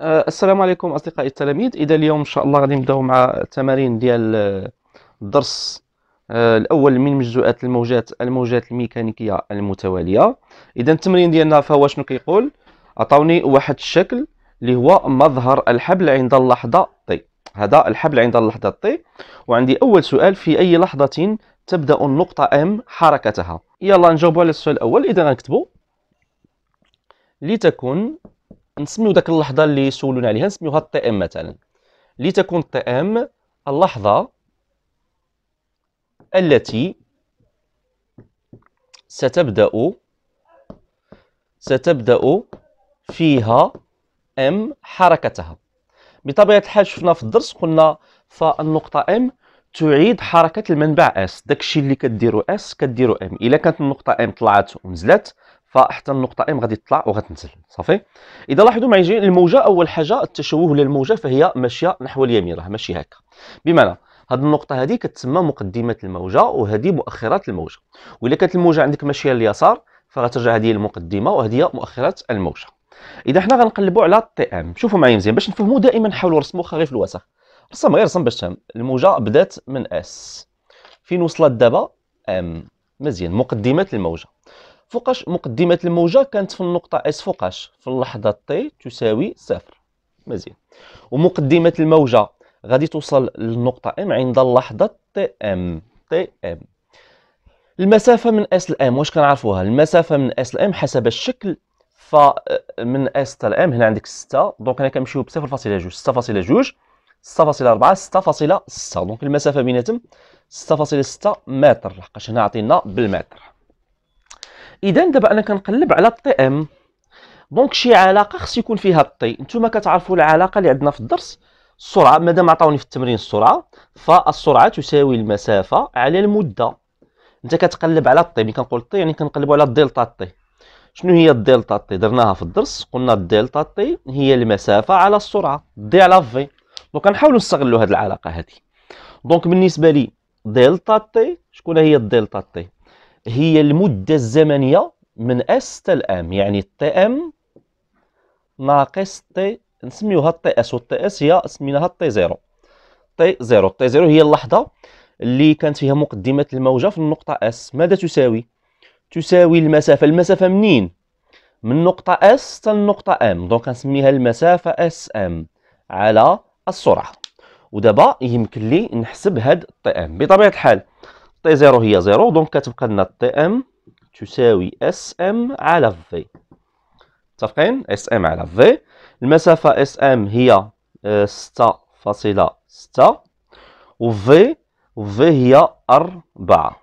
آه، السلام عليكم اصدقائي التلاميذ اذا اليوم ان شاء الله غادي نبداو مع التمارين ديال آه، الدرس آه، الاول من مجزوءات الموجات الموجات الميكانيكيه المتواليه اذا التمرين ديالنا فهو شنو كيقول عطاوني واحد الشكل اللي هو مظهر الحبل عند اللحظه طي هذا الحبل عند اللحظه طي وعندي اول سؤال في اي لحظه تبدا النقطه ام حركتها يلا نجاوبوا على السؤال الاول اذا نكتبوا لتكون نسميو داك اللحظه اللي سولونا عليها نسميوها تي ام مثلا لتكون تي ام اللحظه التي ستبدا ستبدا فيها ام حركتها بطبيعه الحال شفنا في الدرس قلنا فالنقطه ام تعيد حركه المنبع اس داكشي اللي كديرو اس كديرو ام الا كانت النقطه ام طلعت ونزلت فحتى النقطه ام غادي تطلع وغتنزل صافي اذا لاحظوا معي جايين الموجه اول حاجه التشوه للموجه فهي ماشيه نحو اليمين راه ماشي هكا بمعنى هاد النقطه هادي كتسمى مقدمه الموجه وهذه مؤخرات الموجه والا كانت الموجه عندك ماشيه لليسار فغترجع هذه المقدمه وهذه مؤخرات الموجه اذا حنا غنقلبوا على تي ام شوفوا معايا مزيان باش نفهموا دائما نحاولوا نرسموا غير في الوسخ رسم غير رسم باش تفهم الموجه بدات من اس فين وصلت دابا ام مزيان مقدمه الموجه فوقاش مقدمة الموجة كانت في النقطة اس فوقاش في اللحظة تي تساوي صفر مزيان ومقدمة الموجة غادي توصل للنقطة ام عند اللحظة تي ام تي ام المسافة من اس لام واش كنعرفوها المسافة من اس لام حسب الشكل ف من اس حتى لام هنا عندك ستة دونك هنا كنمشيو بصفر فاصلة فاصلة جوج جوج ستة ستة فاصلة ربعة ستة فاصلة ستة دونك المسافة بيناتهم ستة فاصلة ستة متر لحقاش هنا عطينا بالمتر اذا دابا انا كنقلب على الطي ام دونك شي علاقه خص يكون فيها الطي نتوما كتعرفوا العلاقه اللي عندنا في الدرس السرعه مادام عطاوني في التمرين السرعه فالسرعه تساوي المسافه على المده انت كتقلب على الطي ملي كنقول الطي يعني كنقلبوا على الدلتا الطي شنو هي الدلتا تي درناها في الدرس قلنا الدلتا تي هي المسافه على السرعه دي على في دونك كنحاولوا نستغلوا هذه العلاقه هذه دونك بالنسبه لي دلتا تي شكون هي الدلتا تي هي المدة الزمنية من اس حتى الام يعني تي ام ناقص تي نسميوها تي اس والتي اس هي سميناها تي زيرو تي زيرو تي زيرو هي اللحظة اللي كانت فيها مقدمة الموجة في النقطة اس ماذا تساوي؟ تساوي المسافة المسافة منين؟ من نقطة اس حتى النقطة ام دونك غنسميها المسافة اس ام على السرعة ودابا يمكن لي نحسب هاد تي ام بطبيعة الحال تي زيرو هي زيرو دونك كتبقى لنا تي ام تساوي اس ام على في متفقين اس ام على في المسافة اس ام هي آه، ستة فاصلة ستة و في في هي أربعة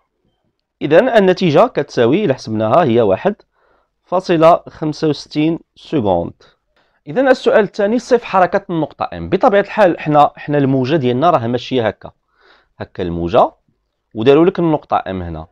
إذا النتيجة كتساوي إلا حسبناها هي واحد فاصلة خمسة وستين سكوند إذا السؤال الثاني صف حركة النقطة ام بطبيعة الحال حنا حنا الموجة ديالنا راه ماشية هكا هكا الموجة وداروا لك النقطه ام هنا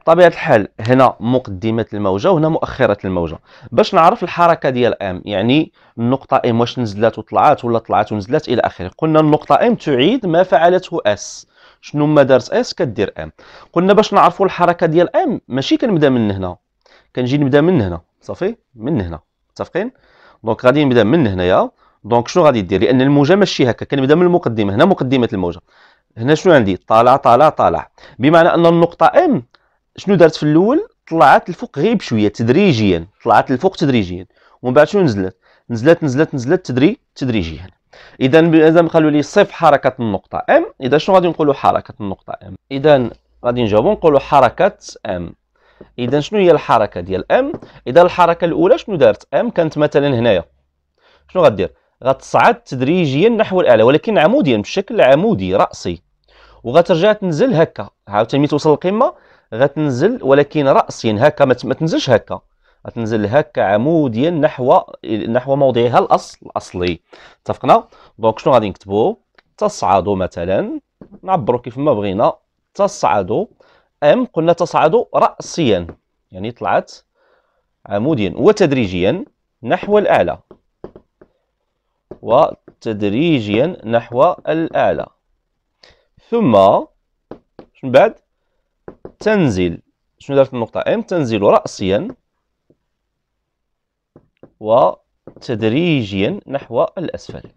بطبيعه الحال هنا مقدمه الموجه وهنا مؤخره الموجه باش نعرف الحركه ديال ام يعني النقطه ام واش نزلات وطلعات ولا طلعات ونزلات الى اخره قلنا النقطه ام تعيد ما فعلته اس شنو ما دارت اس كدير ام قلنا باش نعرفوا الحركه ديال ام ماشي كنبدا من هنا كنجي نبدا من هنا صافي من هنا متفقين دونك غادي نبدا من هنايا دونك شنو غادي دير لان الموجه ماشي هكا كنبدا من المقدمه هنا مقدمه الموجه هنا شنو عندي طالع طالع طالع بمعنى ان النقطه ام شنو دارت في الاول طلعت الفوق غير بشويه تدريجيا طلعت الفوق تدريجيا ومن بعد شنو نزلت نزلت نزلت نزلت تدري تدريجيا اذا اذا قالوا لي صف حركه النقطه ام اذا شنو غادي نقولوا حركه النقطه ام اذا غادي نجاوبوا نقولوا حركه ام اذا شنو هي الحركه ديال ام اذا الحركه الاولى شنو دارت ام كانت مثلا هنايا شنو غدير غتصعد تدريجيا نحو الاعلى ولكن عموديا بشكل عمودي راسي وغترجع تنزل هكا عاوتاني توصل القمه غتنزل ولكن راسيا هكا ما تنزلش هكا غتنزل هكا عموديا نحو نحو موضعها الاصل الاصلي اتفقنا دونك شنو غادي نكتبو تصعد مثلا نعبرو كيف ما بغينا تصعد ام قلنا تصعد راسيا يعني طلعت عموديا وتدريجيا نحو الاعلى وتدريجيا نحو الأعلى ثم من بعد تنزل شنو دارت النقطة M تنزل رأسيا وتدريجيا نحو الأسفل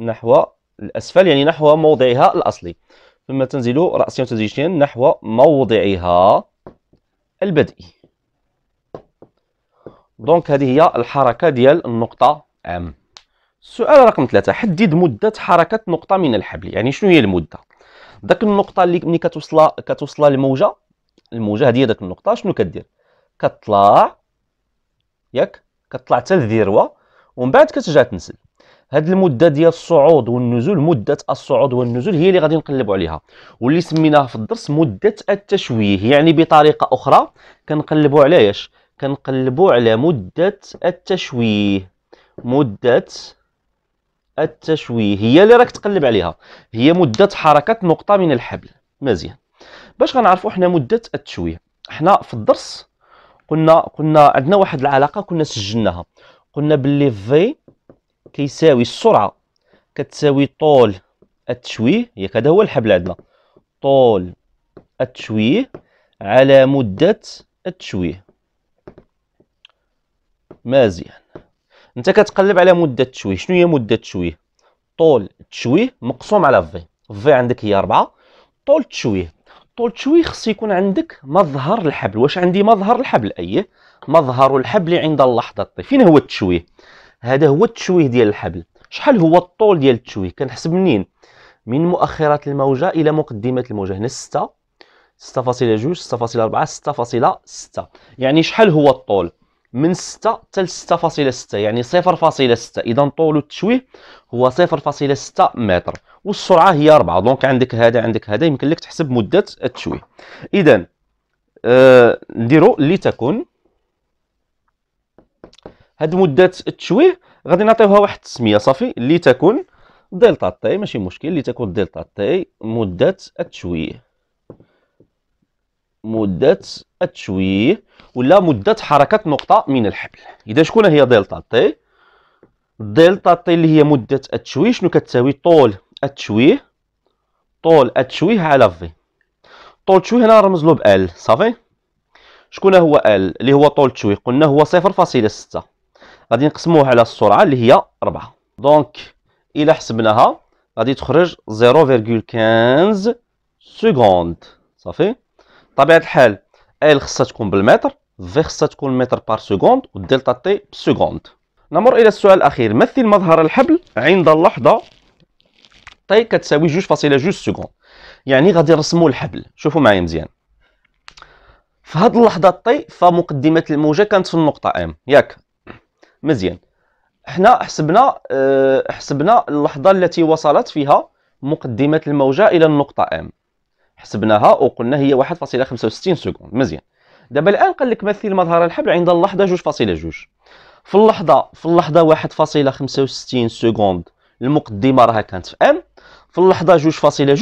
نحو الأسفل يعني نحو موضعها الأصلي ثم تنزل رأسيا وتدريجيا نحو موضعها البدئي دونك هذه هي الحركة ديال النقطة ام السؤال رقم ثلاثة حدد مدة حركة نقطة من الحبل يعني شنو هي المدة داك النقطة اللي ملي كتوصل كتوصل الموجة الموجة هذه داك النقطة شنو كدير كطلع ياك كطلع حتى للذروة ومن بعد كترجع تنزل هاد المده ديال الصعود والنزول مده الصعود والنزول هي اللي غادي نقلبوا عليها واللي سميناها في الدرس مده التشويه يعني بطريقه اخرى كنقلبوا على ايش كنقلبوا على مده التشويه مدة التشويه هي اللي راك تقلب عليها هي مدة حركة نقطة من الحبل مزيان باش غنعرفوا حنا مدة التشويه حنا في الدرس قلنا قلنا عندنا واحد العلاقة كنا سجلناها قلنا باللي في كيساوي السرعة كتساوي طول التشويه ياك كذا هو الحبل عندنا طول التشويه على مدة التشويه مزيان انت كتقلب على مده التشويه شنو هي مده التشويه طول التشويه مقسوم على في في عندك هي 4 طول التشويه طول التشويه خص يكون عندك مظهر الحبل واش عندي مظهر الحبل ايه مظهر الحبل عند اللحظه فين هو التشويه هذا هو التشويه ديال الحبل شحال هو الطول ديال التشويه كنحسب منين من مؤخره الموجه الى مقدمه الموجه هنا 6 6.2 6.4 6.6 يعني شحال هو الطول من 6 حتى ل 6.6 يعني 0.6 اذا طول التشويه هو 0.6 متر والسرعه هي 4 دونك عندك هذا عندك هذا يمكن لك تحسب مده التشويه اذا نديرو آه نديرو لتكن هاد مده التشويه غادي نعطيوها واحد التسميه صافي لتكن دلتا تي ماشي مشكل لتكن دلتا تي مده التشويه مدة التشويه ولا مدة حركة نقطة من الحبل إذا شكون هي دلتا تي دلتا تي اللي هي مدة التشويه شنو كتساوي طول التشويه طول التشويه على في طول التشويه هنا رمز له بال صافي شكون هو ال اللي هو طول التشويه قلنا هو 0.6 غادي نقسموه على السرعة اللي هي 4 دونك إلا حسبناها غادي تخرج 0.15 سكوند صافي طبيعه الحال ال خصها تكون بالمتر في خصها تكون متر بار سكوند والدلتا تي بسكوند نمر الى السؤال الاخير مثل مظهر الحبل عند اللحظه تي كتساوي جوج فاصله جوج سكوند يعني غادي نرسموا الحبل شوفوا معايا مزيان في هذه اللحظه تي فمقدمه الموجه كانت في النقطه ام ياك مزيان حنا حسبنا آه، حسبنا اللحظه التي وصلت فيها مقدمه الموجه الى النقطه ام حسبناها وقلنا هي 1.65 سكوند مزيان دابا الان قال لك مثل مظهر الحبل عند اللحظه 2.2 في اللحظه في اللحظه 1.65 سكوند المقدمه راها كانت في ام في اللحظه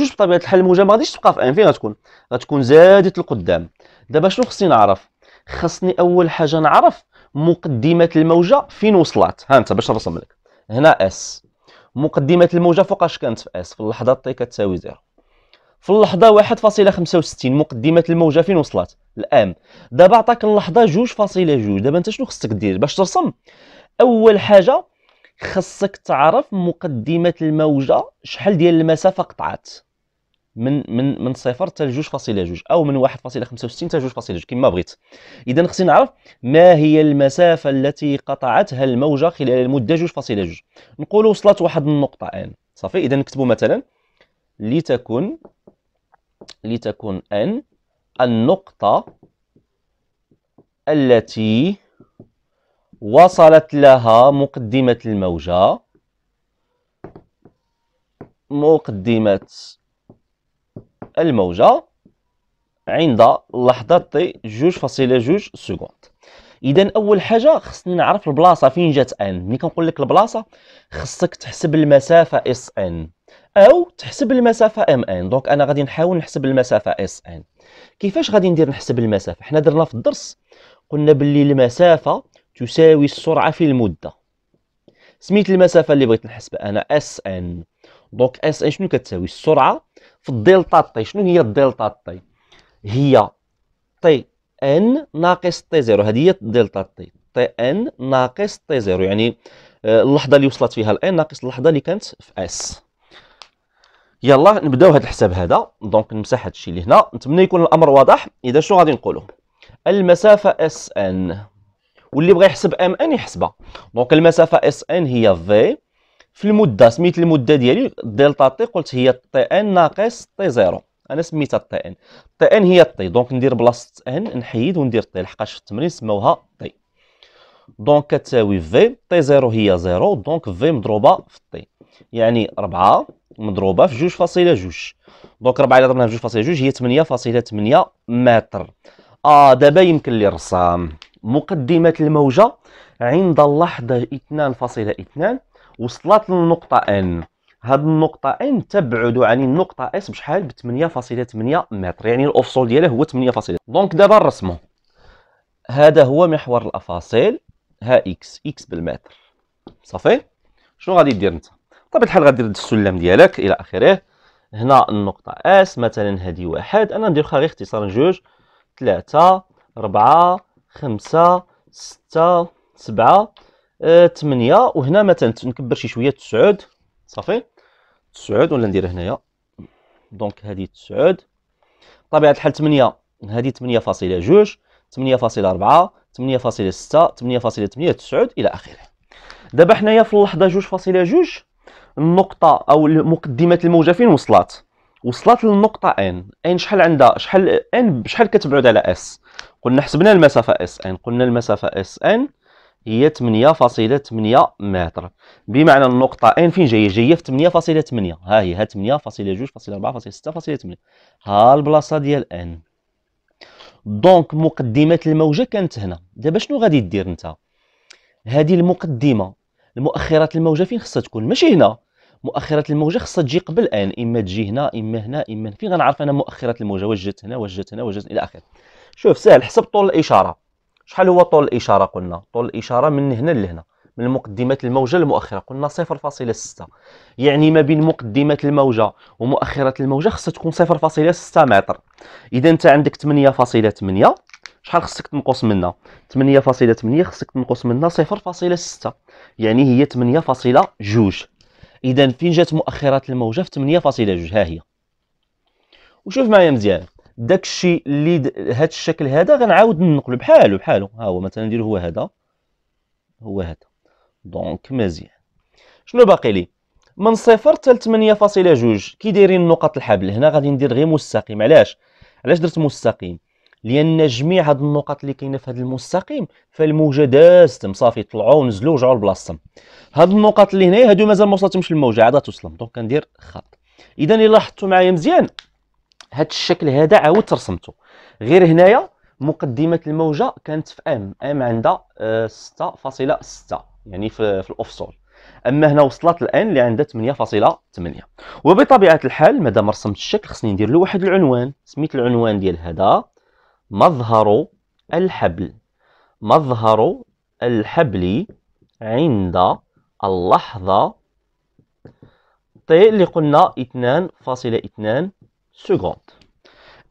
2.2 بطبيعه الحال الموجه ما غاديش تبقى في ام فين غتكون غتكون زادت القدام دابا شنو خصني نعرف خصني اول حاجه نعرف مقدمه الموجه فين وصلت ها انت باش نرسم لك هنا اس مقدمه الموجه فوقاش كانت في اس في اللحظه تي كتساوي زيرو في اللحظه 1.65 مقدمه الموجه فين وصلت الان دابا عطاك اللحظه جوج فاصلة جوج دابا انت شنو خصك دير باش ترسم اول حاجه خصك تعرف مقدمه الموجه شحال ديال المسافه قطعت من من من صفر حتى لجوج فاصلة جوج او من واحد فاصلة وستين حتى فاصلة جوج كيما بغيت اذا خصني نعرف ما هي المسافه التي قطعتها الموجه خلال المده جوج فاصلة جوج نقول وصلت واحد النقطه الان صافي اذا نكتبوا مثلا لتكن لتكون N النقطة التي وصلت لها مقدمة الموجة مقدمة الموجة عند لحظة جوج فاصلة جوج سكوند اذا اول حاجه خصني نعرف البلاصه فين جات ان ملي كنقول لك البلاصه خصك تحسب المسافه اس ان او تحسب المسافه ام ان دونك انا غادي نحاول نحسب المسافه اس ان كيفاش غادي ندير نحسب المسافه حنا درنا في الدرس قلنا باللي المسافه تساوي السرعه في المده سميت المسافه اللي بغيت نحسبها انا اس ان دونك اس ان شنو كتساوي السرعه في الدلتا تي شنو هي الدلتا تي هي تي ان ناقص تي زيرو هذه هي الدلتا تي تي ان ناقص تي زيرو يعني آه، اللحظه اللي وصلت فيها الان ناقص اللحظه اللي كانت في اس يلا نبداو هذا الحساب هذا دونك نمسح هذا الشيء اللي هنا نتمنى يكون الامر واضح اذا شنو غادي نقولوا المسافه اس ان واللي بغى يحسب ام ان يحسبها دونك المسافه اس ان هي في في المده سميت المده ديالي دلتا تي قلت هي تي ان ناقص تي زيرو انا سميتها تي ان تي ان هي تي دونك ندير بلاصه ان نحيد وندير تي لحقاش في التمرين سموها تي دونك كتساوي في تي زيرو هي زيرو دونك في مضروبه في تي يعني 4 مضروبه في جوج فاصله جوج دونك 4 الا ضربناها في جوج فاصله جوج هي 8 فاصله 8 متر اه دابا يمكن لي الرسام مقدمه الموجه عند اللحظه 2 فاصله 2 وصلت للنقطه ان هاد النقطة ان تبعد عن النقطة اس بشحال ب 8.8 متر يعني الافصول ديالها هو 8. فاصلة دونك دابا نرسمو هذا هو محور الافاصيل ها اكس اكس بالمتر صافي شنو غادي دير انت بطبيعه الحال غدير السلم ديالك الى اخره هنا النقطه اس مثلا هذه واحد انا خا غير اختصار جوج ثلاثة أربعة خمسة ستة سبعة اه, وهنا مثلا نكبر شي شوية تسعود صافي تسعود ولا ندير هنايا دونك هذه تسعود طبيعة الحال ثمانية هذه ثمانية فاصلة جوج ثمانية فاصلة أربعة ثمانية فاصلة ستة ثمانية فاصلة ثمانية تسعود إلى آخره دابا حنايا في اللحظة جوج فاصلة جوج النقطه او مقدمه الموجه فين وصلت وصلت للنقطه ان ان شحال عندها شحال ان شحال كتبعد على اس قلنا حسبنا المسافه اس ان قلنا المسافه اس ان هي 8.8 متر بمعنى النقطة ان فين جاية جاية في 8.8 ها هي ها 8.2.4.6.8 ها البلاصة ديال ان دونك مقدمة الموجة كانت هنا دابا شنو غادي دير انت هذه المقدمة المؤخرات الموجة فين خصها تكون ماشي هنا مؤخره الموجه خصها تجي قبل ان اما تجي هنا اما هنا اما فين غنعرف انا مؤخره الموجه وجدت هنا وجدت هنا وجدت الى اخره شوف سهل حسب طول الاشاره شحال هو طول الاشاره قلنا طول الاشاره من هنا لهنا من مقدمات الموجه للمؤخره قلنا 0.6 يعني ما بين مقدمات الموجه ومؤخره الموجه خصها تكون 0.6 متر اذا انت عندك 8.8 شحال خصك تنقص منها 8.8 خصك تنقص منها 0.6 يعني هي 8.2 اذا فين جات مؤخرات الموجه في 8.2 ها هي وشوف معايا مزيان داك الشيء اللي هذا الشكل هذا غنعاود ننقلو بحالو بحالو ها هو مثلا ندير هو هذا هو هذا دونك مزيان شنو باقي لي من صفر حتى 8.2 كي دايرين نقط الحبل هنا غادي ندير غير مستقيم علاش علاش درت مستقيم لان جميع هاد النقط اللي كاينه في هاد المستقيم فالموجه دازتهم صافي طلعوا ونزلوا ورجعوا لبلاصتهم هاد النقط اللي هنايا هادو مازال ما وصلتهمش الموجه عاد توصلهم دونك كندير خط اذا الا لاحظتوا معايا مزيان هاد الشكل هذا عاودت رسمته غير هنايا مقدمه الموجه كانت في ام ام عندها 6.6 يعني في, في الافصول اما هنا وصلت الان اللي عندها 8.8 وبطبيعه الحال مادام رسمت الشكل خصني ندير له واحد العنوان سميت العنوان ديال هذا مظهر الحبل مظهر الحبل عند اللحظة طي اللي قلنا 2.2 سكوند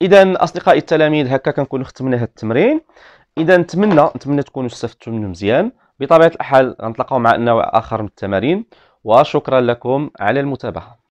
اذا اصدقائي التلاميذ هكا كنكون ختمنا هذا التمرين اذا نتمنى نتمنى تكونوا استفدتوا منه مزيان بطبيعه الحال غنتلاقاو مع نوع اخر من التمارين وشكرا لكم على المتابعه